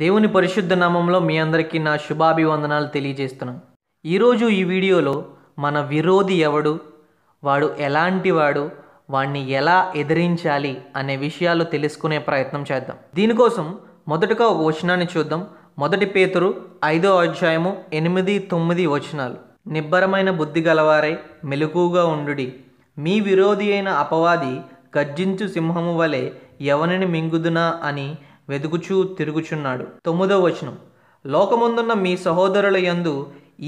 దేవుని పరిశుద్ధ నామంలో మీ అందరికీ నా శుభాభివందనాలు తెలియజేస్తున్నాం ఈరోజు ఈ వీడియోలో మన విరోధి ఎవడు వాడు ఎలాంటి వాడు వాణ్ణి ఎలా ఎదిరించాలి అనే విషయాలు తెలుసుకునే ప్రయత్నం చేద్దాం దీనికోసం మొదటగా ఒక వచనాన్ని చూద్దాం మొదటి పేతురు ఐదో అధ్యాయము ఎనిమిది తొమ్మిది వచనాలు నిబ్బరమైన బుద్ధి గలవారై మెలుకుగా ఉండుడి మీ విరోధి అయిన అపవాది గర్జించు సింహము వలె ఎవరిని మింగుదునా అని వెదుగుచూ తిరుగుచున్నాడు తొమ్మిదో వచనం లోకముందున్న మీ సహోదరుల యందు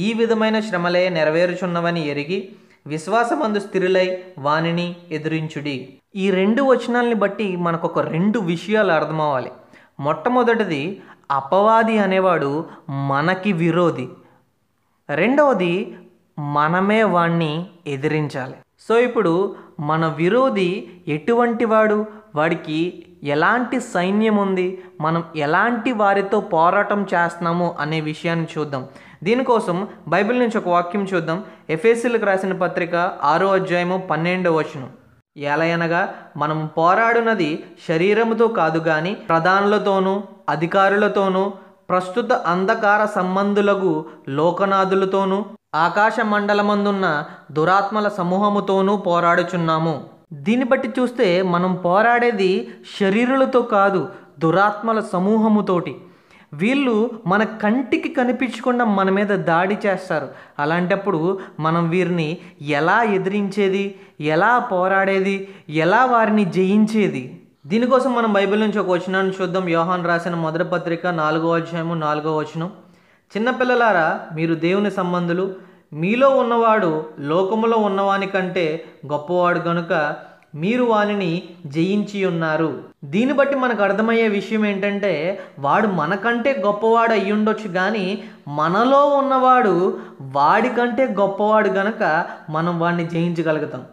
ఈ విధమైన శ్రమలే నెరవేరుచున్నవని ఎరిగి విశ్వాసమందు స్థిరులై వానిని ఎదురించుడి ఈ రెండు వచనాల్ని బట్టి మనకొక రెండు విషయాలు అర్థమవ్వాలి మొట్టమొదటిది అపవాది అనేవాడు మనకి విరోధి రెండవది మనమే వాణ్ణి ఎదిరించాలి సో ఇప్పుడు మన విరోధి ఎటువంటి వాడు వాడికి ఎలాంటి సైన్యం ఉంది మనం ఎలాంటి వారితో పోరాటం చేస్తున్నాము అనే విషయాన్ని చూద్దాం దీనికోసం బైబిల్ నుంచి ఒక వాక్యం చూద్దాం ఎఫ్ఎస్సీలకు రాసిన పత్రిక ఆరో అధ్యాయము పన్నెండో వచనం ఎలయనగా మనం పోరాడినది శరీరముతో కాదు కానీ ప్రధానులతోనూ అధికారులతోనూ ప్రస్తుత అంధకార సంబంధులకు లోకనాథులతోనూ ఆకాశ మండలమందున్న దురాత్మల సమూహముతోనూ పోరాడుచున్నాము దీన్ని బట్టి చూస్తే మనం పోరాడేది శరీరులతో కాదు దురాత్మల సమూహముతోటి వీళ్ళు మన కంటికి కనిపించకుండా మన మీద దాడి చేస్తారు అలాంటప్పుడు మనం వీరిని ఎలా ఎదిరించేది ఎలా పోరాడేది ఎలా వారిని జయించేది దీనికోసం మనం బైబిల్ నుంచి ఒక వచనాన్ని చూద్దాం యోహాన్ రాసిన మొదటి పత్రిక నాలుగో అధ్యాయము నాలుగో వచనం చిన్నపిల్లలారా మీరు దేవుని సంబంధులు మీలో ఉన్నవాడు లోకములో ఉన్నవాని కంటే గొప్పవాడు గనుక మీరు వానిని జయించి ఉన్నారు దీన్ని బట్టి మనకు అర్థమయ్యే విషయం ఏంటంటే వాడు మనకంటే గొప్పవాడు అయ్యుండొచ్చు కానీ మనలో ఉన్నవాడు వాడికంటే గొప్పవాడు గనక మనం వాడిని జయించగలుగుతాం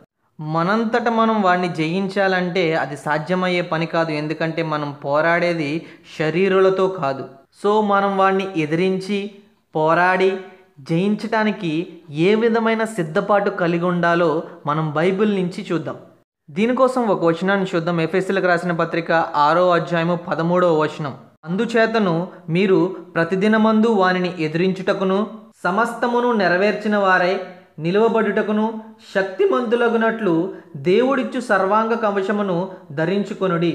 మనంతట మనం వాడిని జయించాలంటే అది సాధ్యమయ్యే పని కాదు ఎందుకంటే మనం పోరాడేది శరీరులతో కాదు సో మనం వాడిని ఎదిరించి పోరాడి జయించటానికి ఏ విధమైన సిద్ధపాటు కలిగి ఉండాలో మనం బైబిల్ నుంచి చూద్దాం దీనికోసం ఒక వచనాన్ని చూద్దాం ఎఫ్ఎస్సీలకు రాసిన పత్రిక ఆరో అధ్యాయము పదమూడవ వచనం అందుచేతను మీరు ప్రతిదినమందు వానిని ఎదిరించుటకును సమస్తమును నెరవేర్చిన వారై నిలువబడుటకును శక్తిమంతులగునట్లు దేవుడిచ్చు సర్వాంగ కవచమును ధరించుకొనుడి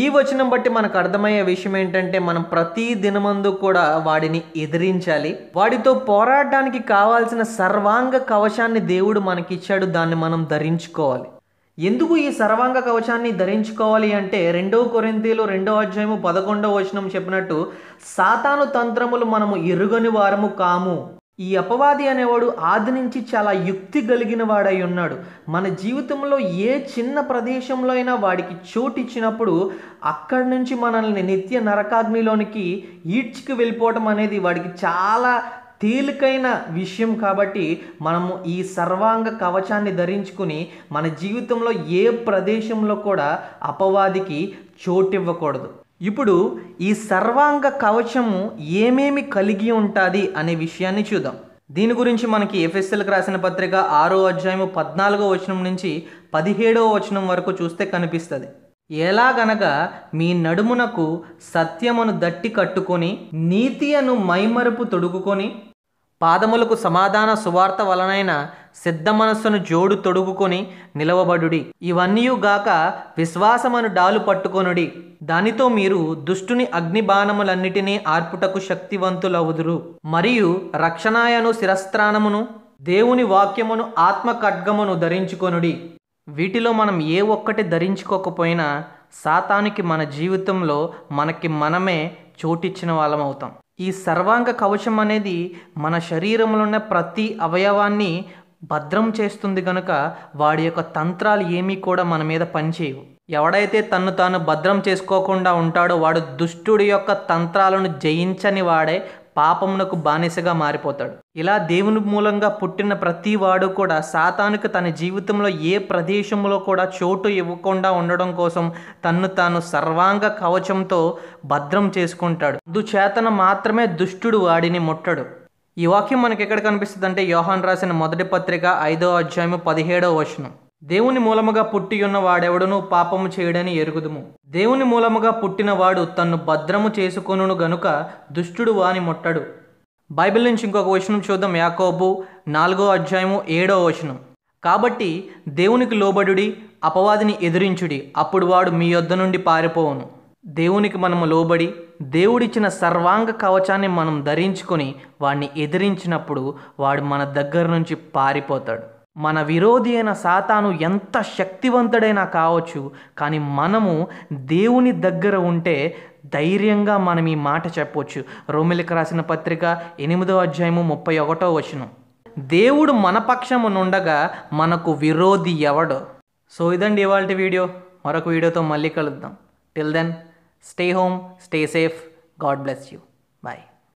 ఈ వచనం బట్టి మనకు అర్థమయ్యే విషయం ఏంటంటే మనం ప్రతి దినమందు కూడా వాడిని ఎదిరించాలి వాడితో పోరాడడానికి కావాల్సిన సర్వాంగ కవచాన్ని దేవుడు మనకిచ్చాడు దాన్ని మనం ధరించుకోవాలి ఎందుకు ఈ సర్వాంగ కవచాన్ని ధరించుకోవాలి అంటే రెండో కొరింతీలు రెండో అధ్యాయము పదకొండో వచనం చెప్పినట్టు సాతాను తంత్రములు మనము ఎరుగని వారము కాము ఈ అపవాది అనేవాడు ఆది నుంచి చాలా యుక్తి కలిగిన వాడై ఉన్నాడు మన జీవితంలో ఏ చిన్న ప్రదేశంలో అయినా వాడికి చోటు ఇచ్చినప్పుడు అక్కడి నుంచి మనల్ని నిత్య నరకాగ్నిలోనికి ఈడ్చుకు వెళ్ళిపోవటం అనేది వాడికి చాలా తేలికైన విషయం కాబట్టి మనము ఈ సర్వాంగ కవచాన్ని ధరించుకుని మన జీవితంలో ఏ ప్రదేశంలో కూడా అపవాదికి చోటు ఇవ్వకూడదు ఇప్పుడు ఈ సర్వాంగ కవచము ఏమేమి కలిగి ఉంటుంది అనే విషయాన్ని చూద్దాం దీని గురించి మనకి ఎఫ్ఎస్ఎల్కి రాసిన పత్రిక ఆరో అధ్యాయము పద్నాలుగో వచనం నుంచి పదిహేడవ వచనం వరకు చూస్తే కనిపిస్తుంది ఎలాగనగా మీ నడుమునకు సత్యమును దట్టి కట్టుకొని నీతి అను మైమరుపు తొడుగుకొని పాదములకు సమాధాన సువార్త వలనైన సిద్ధ మనస్సును జోడు తొడుగుకొని నిలవబడుడి ఇవన్నీయుగాక విశ్వాసమను డాలు పట్టుకొనుడి దానితో మీరు దుష్టుని అగ్ని బాణములన్నిటినీ ఆర్పుటకు శక్తివంతులవుదురు మరియు రక్షణాయను శిరస్త్రాణమును దేవుని వాక్యమును ఆత్మ ఖడ్గమును ధరించుకొనుడి వీటిలో మనం ఏ ఒక్కటి ధరించుకోకపోయినా సాతానికి మన జీవితంలో మనకి మనమే చోటిచ్చిన వాళ్ళం అవుతాం ఈ సర్వాంగ కవచం అనేది మన శరీరంలో ఉన్న ప్రతి అవయవాన్ని భద్రం చేస్తుంది కనుక వాడి యొక్క తంత్రాలు ఏమీ కూడా మన మీద పనిచేయవు ఎవడైతే తన్ను తాను భద్రం చేసుకోకుండా ఉంటాడో వాడు దుష్టుడి యొక్క తంత్రాలను జయించని వాడే పాపమునకు బానిసగా మారిపోతాడు ఇలా దేవుని మూలంగా పుట్టిన ప్రతి వాడు కూడా సాతానుకు తన జీవితంలో ఏ ప్రదేశంలో కూడా చోటు ఇవ్వకుండా ఉండడం కోసం తన్ను తాను సర్వాంగ కవచంతో భద్రం చేసుకుంటాడు దుచేతన మాత్రమే దుష్టుడు వాడిని ముట్టడు ఈ వాక్యం మనకి ఎక్కడ కనిపిస్తుంది అంటే యోహాన్ రాసిన మొదటి పత్రిక ఐదో అధ్యాయం పదిహేడో వచనం దేవుని మూలముగా పుట్టియున్న వాడెవడను పాపము చేయడని ఎరుగుదుము దేవుని మూలముగా పుట్టినవాడు తన్ను భద్రము చేసుకొనును గనుక దుష్టుడు వాని ముట్టడు బైబిల్ నుంచి ఇంకొక వచనం చూద్దాం యాకోబు నాలుగో అధ్యాయము ఏడో వచనం కాబట్టి దేవునికి లోబడుడి అపవాదిని ఎదిరించుడి అప్పుడు వాడు మీ యొద్ద నుండి పారిపోవును దేవునికి మనము లోబడి దేవుడిచ్చిన సర్వాంగ కవచాన్ని మనం ధరించుకొని వాడిని ఎదిరించినప్పుడు వాడు మన దగ్గర నుంచి పారిపోతాడు మన విరోధి అయిన సాతాను ఎంత శక్తివంతుడైనా కావచ్చు కానీ మనము దేవుని దగ్గర ఉంటే ధైర్యంగా మనం ఈ మాట చెప్పవచ్చు రోమిలికి రాసిన పత్రిక ఎనిమిదో అధ్యాయము ముప్పై ఒకటో వచనం దేవుడు మన పక్షమునుండగా మనకు విరోధి ఎవడు సో ఇదండి ఇవాళ వీడియో మరొక వీడియోతో మళ్ళీ కలుద్దాం till then stay home stay safe God bless you bye